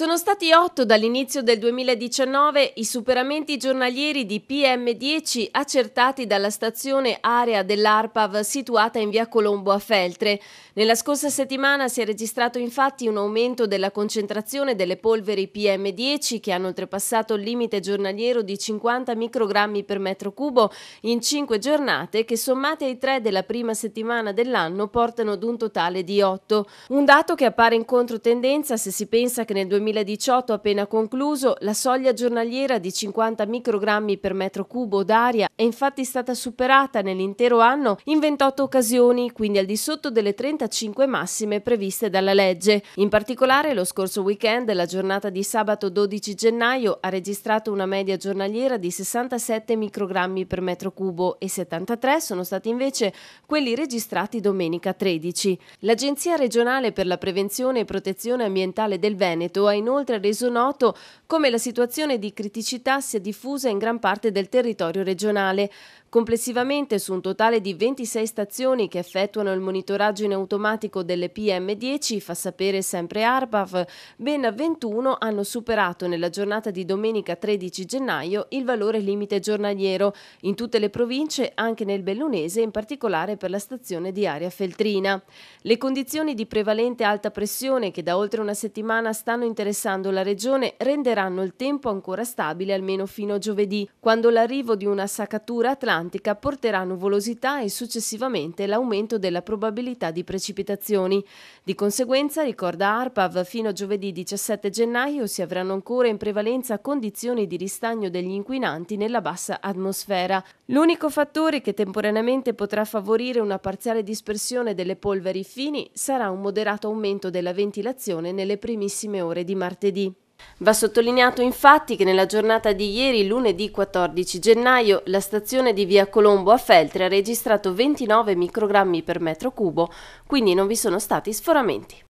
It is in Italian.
Sono stati otto dall'inizio del 2019 i superamenti giornalieri di PM10 accertati dalla stazione area dell'ARPAV situata in via Colombo a Feltre. Nella scorsa settimana si è registrato infatti un aumento della concentrazione delle polveri PM10 che hanno oltrepassato il limite giornaliero di 50 microgrammi per metro cubo in 5 giornate che sommate ai tre della prima settimana dell'anno portano ad un totale di 8. Un dato che appare in controtendenza se si pensa che nel 2019 2018 appena concluso, la soglia giornaliera di 50 microgrammi per metro cubo d'aria è infatti stata superata nell'intero anno in 28 occasioni, quindi al di sotto delle 35 massime previste dalla legge. In particolare lo scorso weekend, la giornata di sabato 12 gennaio, ha registrato una media giornaliera di 67 microgrammi per metro cubo e 73 sono stati invece quelli registrati domenica 13. L'Agenzia regionale per la prevenzione e protezione ambientale del Veneto ha inoltre reso noto come la situazione di criticità sia diffusa in gran parte del territorio regionale. Complessivamente su un totale di 26 stazioni che effettuano il monitoraggio in automatico delle PM10, fa sapere sempre ARPAF, ben 21 hanno superato nella giornata di domenica 13 gennaio il valore limite giornaliero in tutte le province, anche nel Bellunese, in particolare per la stazione di Aria Feltrina. Le condizioni di prevalente alta pressione che da oltre una settimana stanno interessando la regione renderanno il tempo ancora stabile almeno fino a giovedì, quando l'arrivo di una saccatura atlantica atlantica porterà nuvolosità e successivamente l'aumento della probabilità di precipitazioni. Di conseguenza, ricorda ARPAV, fino a giovedì 17 gennaio si avranno ancora in prevalenza condizioni di ristagno degli inquinanti nella bassa atmosfera. L'unico fattore che temporaneamente potrà favorire una parziale dispersione delle polveri fini sarà un moderato aumento della ventilazione nelle primissime ore di martedì. Va sottolineato infatti che nella giornata di ieri, lunedì 14 gennaio, la stazione di via Colombo a Feltre ha registrato 29 microgrammi per metro cubo, quindi non vi sono stati sforamenti.